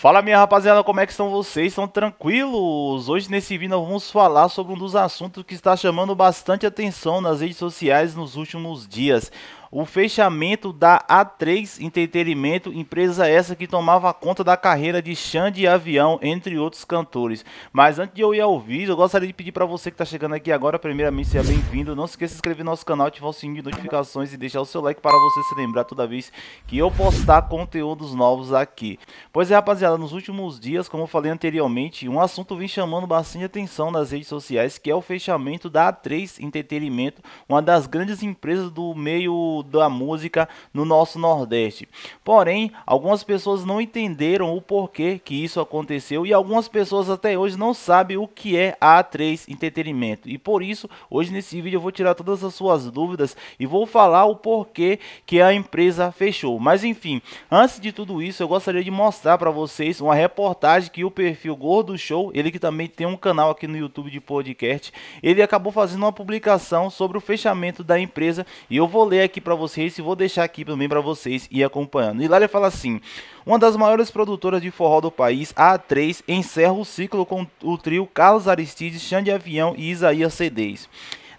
Fala minha rapaziada, como é que estão vocês? Estão tranquilos? Hoje nesse vídeo nós vamos falar sobre um dos assuntos que está chamando bastante atenção nas redes sociais nos últimos dias o fechamento da A3 Entretenimento, empresa essa que tomava conta da carreira de Xande Avião, entre outros cantores. Mas antes de eu ir ao vídeo, eu gostaria de pedir para você que está chegando aqui agora, primeiramente, seja bem-vindo. Não se esqueça de se inscrever no nosso canal, ativar o sininho de notificações e deixar o seu like para você se lembrar toda vez que eu postar conteúdos novos aqui. Pois é, rapaziada, nos últimos dias, como eu falei anteriormente, um assunto vem chamando bastante atenção nas redes sociais, que é o fechamento da A3 Entretenimento, uma das grandes empresas do meio da música no nosso Nordeste. Porém, algumas pessoas não entenderam o porquê que isso aconteceu e algumas pessoas até hoje não sabem o que é a A3 Entretenimento. E por isso, hoje nesse vídeo eu vou tirar todas as suas dúvidas e vou falar o porquê que a empresa fechou. Mas enfim, antes de tudo isso, eu gostaria de mostrar para vocês uma reportagem que o perfil Gordo Show, ele que também tem um canal aqui no YouTube de podcast, ele acabou fazendo uma publicação sobre o fechamento da empresa e eu vou ler aqui para para vocês e vou deixar aqui também para vocês ir acompanhando. Hilária fala assim: uma das maiores produtoras de forró do país, a A3, encerra o ciclo com o trio Carlos Aristides, Xande Avião e Isaías Cedês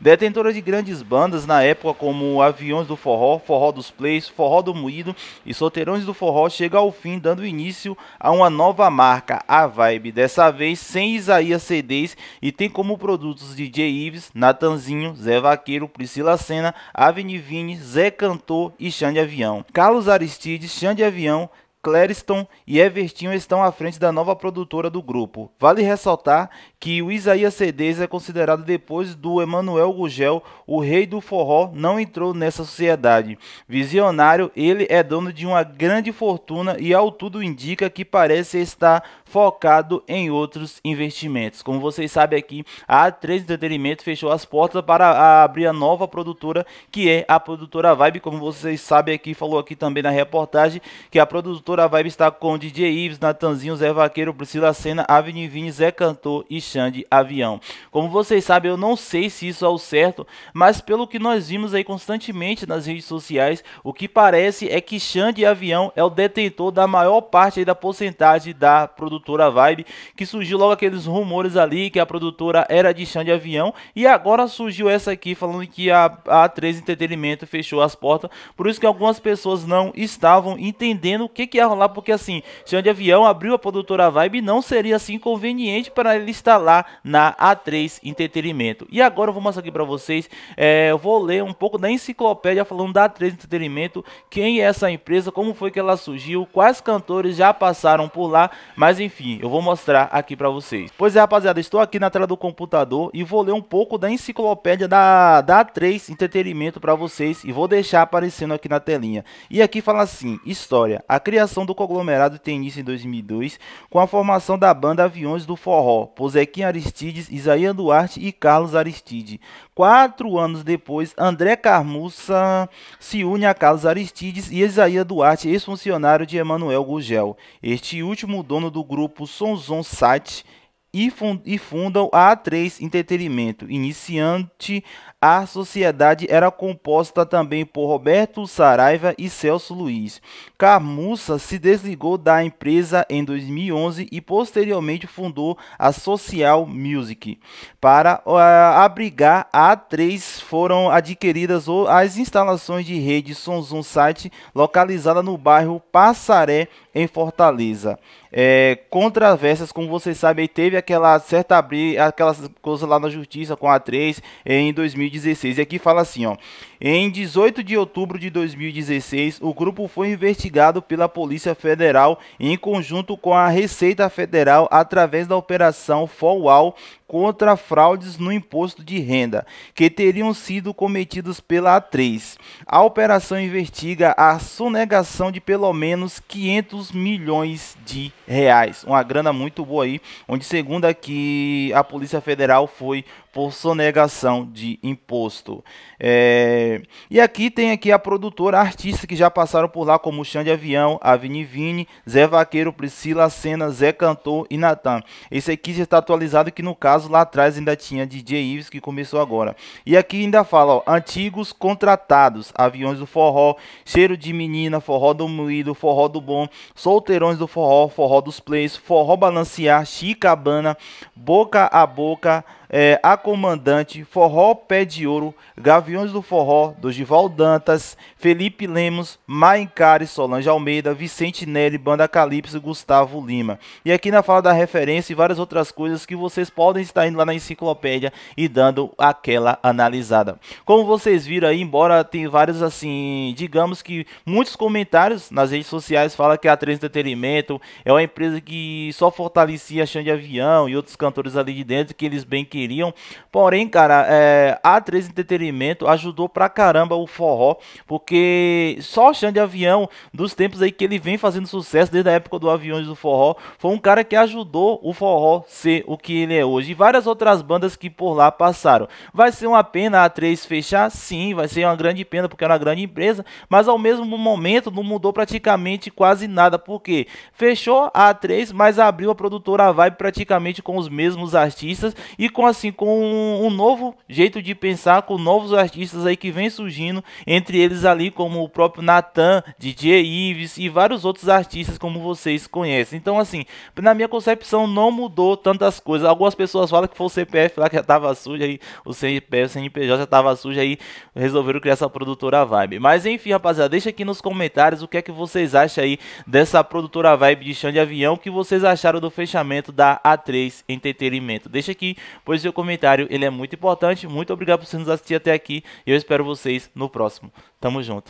detentora de grandes bandas na época como Aviões do Forró, Forró dos Plays, Forró do Moído e Solteirões do Forró, chega ao fim dando início a uma nova marca, a Vibe, dessa vez sem Isaías CDs e tem como produtos DJ Ives, Natanzinho, Zé Vaqueiro, Priscila Senna, Avni Vini, Zé Cantor e Xande Avião. Carlos Aristides, Xande Avião, Clériston e Evertinho estão à frente da nova produtora do grupo. Vale ressaltar que o Isaías Cedez é considerado depois do Emanuel Gugel, o rei do forró, não entrou nessa sociedade. Visionário, ele é dono de uma grande fortuna e ao tudo indica que parece estar focado em outros investimentos. Como vocês sabem aqui, a A3 Entretenimento fechou as portas para abrir a nova produtora, que é a produtora Vibe, como vocês sabem aqui, falou aqui também na reportagem que a produtora a vibe está com DJ Ives, Natanzinho, Zé Vaqueiro, Priscila Senna, Avni Vini, Zé Cantor e Xande Avião. Como vocês sabem, eu não sei se isso é o certo, mas pelo que nós vimos aí constantemente nas redes sociais, o que parece é que Xande Avião é o detentor da maior parte da porcentagem da produtora Vibe, que surgiu logo aqueles rumores ali que a produtora era de Xande Avião e agora surgiu essa aqui falando que a A3 Entretenimento fechou as portas, por isso que algumas pessoas não estavam entendendo o que que ia rolar, porque assim, Xande Avião abriu a produtora Vibe e não seria assim conveniente para ele estar lá na A3 Entretenimento. E agora eu vou mostrar aqui para vocês, é, eu vou ler um pouco da enciclopédia falando da A3 Entretenimento, quem é essa empresa, como foi que ela surgiu, quais cantores já passaram por lá, mas enfim, eu vou mostrar aqui para vocês. Pois é, rapaziada, estou aqui na tela do computador e vou ler um pouco da enciclopédia da, da A3 Entretenimento para vocês e vou deixar aparecendo aqui na telinha. E aqui fala assim, história, a criação fundação do conglomerado tenista em 2002, com a formação da banda Aviões do Forró, por Zequinha Aristides, Isaías Duarte e Carlos Aristide. Quatro anos depois, André Carmuça se une a Carlos Aristides e Isaías Duarte, ex-funcionário de Emanuel Gugel. Este último dono do grupo Sonzon Sat, e fundam a A3 Entretenimento. Iniciante, a sociedade era composta também por Roberto Saraiva e Celso Luiz. Carmuça se desligou da empresa em 2011 e posteriormente fundou a Social Music. Para eh, abrigar a A3 foram adquiridas as instalações de rede Sonzon Site localizada no bairro Passaré, em Fortaleza. É, controvérsias, como vocês sabem, teve aquela certa abrir, aquelas coisas lá na justiça com a 3 eh, em 2016. E aqui fala assim, ó. Em 18 de outubro de 2016, o grupo foi investigado pela Polícia Federal em conjunto com a Receita Federal através da Operação Fallout contra fraudes no imposto de renda que teriam sido cometidos pela A3. A operação investiga a sonegação de pelo menos 500 milhões de reais, uma grana muito boa aí, onde segundo aqui a Polícia Federal foi por sonegação de imposto. É... E aqui tem aqui a produtora, artistas que já passaram por lá, como Xande Avião, Avini Vini, Zé Vaqueiro, Priscila Senna, Zé Cantor e Natan. Esse aqui já está atualizado, que no caso lá atrás ainda tinha DJ Ives, que começou agora. E aqui ainda fala, ó, antigos contratados, aviões do forró, cheiro de menina, forró do moído, forró do bom, solteirões do forró, forró dos plays, forró balancear, chicabana, boca a boca, é, A Comandante, Forró Pé de Ouro, Gaviões do Forró, Dogival Dantas, Felipe Lemos, Maencari, Solange Almeida, Vicente Nelly, Banda Calypso, Gustavo Lima. E aqui na fala da referência e várias outras coisas que vocês podem estar indo lá na enciclopédia e dando aquela analisada. Como vocês viram aí, embora tem vários assim, digamos que muitos comentários nas redes sociais falam que a 3 Entretenimento é uma empresa que só fortalecia de Avião e outros cantores ali de dentro que eles bem que queriam. Porém, cara, é, a três Entretenimento ajudou pra caramba o forró, porque só Xande Avião, dos tempos aí que ele vem fazendo sucesso desde a época do Aviões do Forró, foi um cara que ajudou o forró ser o que ele é hoje. E várias outras bandas que por lá passaram. Vai ser uma pena a três fechar? Sim, vai ser uma grande pena, porque era uma grande empresa, mas ao mesmo momento não mudou praticamente quase nada, porque fechou a A3, mas abriu a produtora Vibe praticamente com os mesmos artistas e com assim, com um, um, novo jeito de pensar, com novos artistas aí que vem surgindo, entre eles ali como o próprio Nathan, DJ Ives e vários outros artistas como vocês conhecem. Então, assim, na minha concepção não mudou tantas coisas. Algumas pessoas falam que foi o CPF lá que já tava sujo aí, o CNPJ, o CNPJ já tava sujo aí, resolveram criar essa produtora Vibe. Mas enfim, rapaziada, deixa aqui nos comentários o que é que vocês acham aí dessa produtora Vibe de chão de avião, o que vocês acharam do fechamento da A3 Entretenimento. Deixa aqui, pois seu comentário, ele é muito importante. Muito obrigado por você nos assistir até aqui. Eu espero vocês no próximo. Tamo junto.